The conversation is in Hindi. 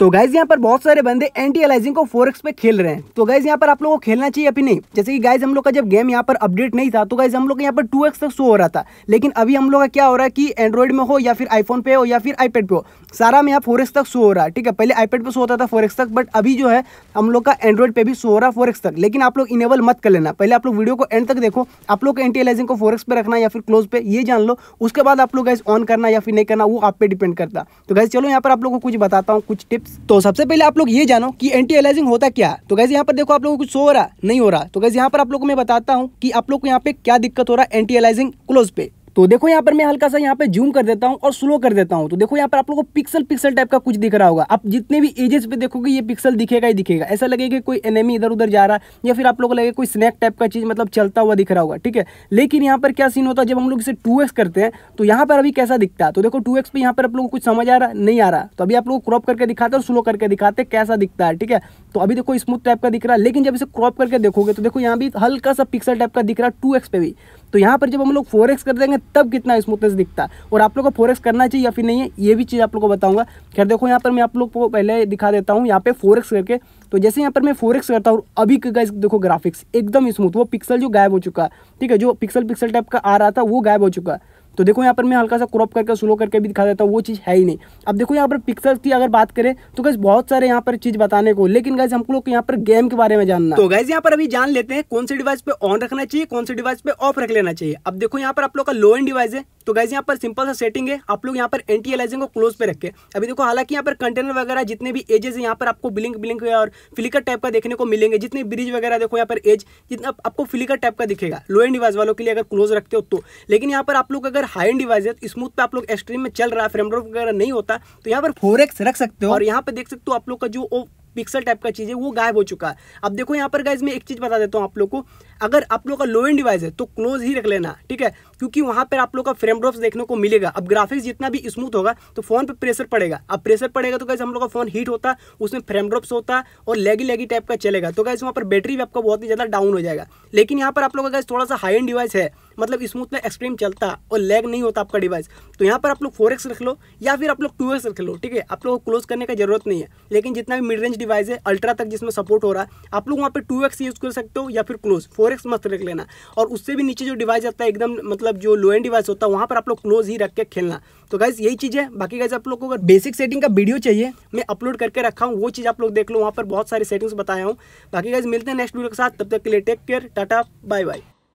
तो गाइज यहाँ पर बहुत सारे बंदे एंटी अलाइजिंग को फोर पे खेल रहे हैं तो गाइज यहाँ पर आप लोगों को खेलना चाहिए अभी नहीं जैसे कि गाइज हम लोग का जब गेम यहाँ पर अपडेट नहीं था तो गाइज हम लोग यहाँ पर टू तक शो हो रहा था लेकिन अभी हम लोग का क्या हो रहा है कि एंड्रॉइड में हो या फिर आईफोन पे हो या फिर आईपेड पे हो सारा में यहाँ फोर तक शो हो रहा है ठीक है पहले आईपेड पर शो होता था फोर तक बट अभी जो है हम लोग का एंड्रॉइड पर भी शो हो रहा है फोर तक लेकिन आप लोग इनेबल मत कर लेना पहले आप लोग वीडियो को एंड तक देखो आप लोग एंटी अलाइजिंग को फोर पे रखना या फिर क्लोज पे ये जान लो उसके बाद आप लोग गाइज ऑन करना या फिर नहीं करना वो आप पे डिपेंड करता तो गाइज चलो यहाँ पर आप लोग को कुछ बताता हूँ कुछ टिप्स तो सबसे पहले आप लोग ये जानो कि एंटी एलाइजिंग होता क्या तो कैसे यहाँ पर देखो आप लोगों को कुछ हो रहा नहीं हो रहा तो कैसे यहाँ पर आप लोग को मैं बताता हूँ कि आप लोग को यहाँ पे क्या दिक्कत हो रहा है एंटी एलाइजिंग क्लोज पे तो देखो यहाँ पर मैं हल्का सा यहाँ पे जूम कर देता हूँ और स्लो कर देता हूँ तो देखो यहाँ पर आप लोगों को पिक्सल पिक्सल टाइप का कुछ दिख रहा होगा आप जितने भी एजेस पे देखोगे ये पिक्सल दिखेगा ही दिखेगा ऐसा लगेगा कि कोई एनेमी इधर उधर जा रहा है या फिर आप लोग को लगेगा कोई स्नैक टाइप का चीज़ मतलब चलता हुआ दिख रहा होगा ठीक है लेकिन यहाँ पर क्या सीन होता है जब हम लोग इसे टू करते हैं तो यहाँ पर अभी कैसा दिखता है तो देखो टू पे यहाँ पर आप लोग को कुछ समझ आ रहा नहीं आ रहा तो अभी आप लोग क्रॉप करके दिखाते हैं और स्लो करके दिखाते हैं कैसा दिखता है ठीक है तो अभी देखो स्मूथ टाइप का दिख रहा है लेकिन जब इसे क्रॉप करके देखोगे तो देखो यहाँ भी हल्का सा पिक्सल टाइप का दिख रहा है टू पे भी तो यहाँ पर जब हम लोग फोर कर देंगे तब कितना स्मूथनेस दिखता है और आप लोग को फोर करना चाहिए या फिर नहीं है ये भी चीज़ आप लोग को बताऊँगा खैर देखो यहाँ पर मैं आप लोग को पहले दिखा देता हूँ यहाँ पर फोर करके तो जैसे यहाँ पर मैं फोर करता हूँ अभी का देखो ग्राफिक्स एकदम स्मूथ वो पिक्सल जो गायब हो चुका है ठीक है जो पिक्सल पिक्सल टाइप का आ रहा था वो गायब हो चुका है तो देखो यहाँ पर मैं हल्का सा क्रॉप करके स्लो करके भी दिखा देता हूँ वो चीज़ है ही नहीं अब देखो यहाँ पर पिक्सल की अगर बात करें तो गैस बहुत सारे यहाँ पर चीज़ बताने को लेकिन गैस हम लोग यहाँ पर गेम के बारे में जानना तो गैस यहाँ पर अभी जान लेते हैं कौन से डिवाइस पे ऑन रखना चाहिए कौन से डिवाइस पे ऑफ रख लेना चाहिए अब देखो यहाँ पर आप लोग का लो एंड डिवाइस है तो गाइज यहाँ पर सिंपल सा सेटिंग है आप लोग यहाँ पर एंटी एलाइजिंग को क्लोज पे रखें अभी देखो हालांकि यहाँ पर कंटेनर वगैरह जितने भी एजेस है यहाँ पर आपको ब्लिंक ब्लिंक और फ्लिकर टाइप का देखने को मिलेंगे जितने ब्रिज वगैरह देखो यहाँ पर एज जितना आपको फ्लिकर टाइप का दिखेगा लो एंड डिवाइस वालों के लिए अगर क्लोज रखते हो तो लेकिन यहाँ पर आप लोग अगर हाई एंड डिवाइस है स्मूथ तो पर आप लोग एक्सट्रीम में चल रहा है फ्रेमड्रॉप वगैरह नहीं होता तो यहाँ पर फोर रख सकते हो और यहाँ पर देख सकते हो आप लोग का जो पिक्सल टाइप का चीज़ है वो गायब हो चुका है अब देखो यहाँ पर गाइज मैं एक चीज़ बता देता हूँ आप लोग को अगर आप लोग का लो एंड डिवाइस है तो क्लोज ही रख लेना ठीक है क्योंकि वहाँ पर आप लोग का फ्रेम ड्रॉप्स देखने को मिलेगा अब ग्राफिक्स जितना भी स्मूथ होगा तो फोन पर प्रेशर पड़ेगा अब प्रेशर पड़ेगा तो कैसे हम लोग का फोन हीट होता है उसमें फ्रेम ड्रॉप्स होता है और लेगी लेगी टाइप का चलेगा तो कैसे वहाँ पर बैटरी भी आपका बहुत ही ज़्यादा डाउन हो जाएगा लेकिन यहाँ पर आप लोग का थोड़ा सा हाई एंड डिवाइस है मतलब स्मूथ में एक्सट्रीम चलता और लैग नहीं होता आपका डिवाइस तो यहाँ पर आप लोग फोर रख लो या फिर आप लोग टू रख लो ठीक है आप लोग को क्लोज करने का जरूरत नहीं है लेकिन जितना भी मिड रेंज डिवाइस है अल्ट्रा तक जिसमें सपोर्ट हो रहा है आप लोग वहाँ पर टू यूज़ कर सकते हो या फिर क्लोज फोर मस्त रख लेना और उससे भी नीचे जो डिवाइस आता है एकदम मतलब जो लो एंड डिवाइस होता है वहाँ पर आप लोग क्लोज ही रख के खेलना तो गाइज यही चीज़ है बाकी गाइज आप लोग को अगर बेसिक सेटिंग का वीडियो चाहिए मैं अपलोड करके रखा हूँ वो चीज़ आप लोग देख लो वहाँ पर बहुत सारी सेटिंग्स बताया हूँ बाकी गाइज मिलते हैं नेक्स्ट वीडियो के साथ तब तक के लिए take care tata bye bye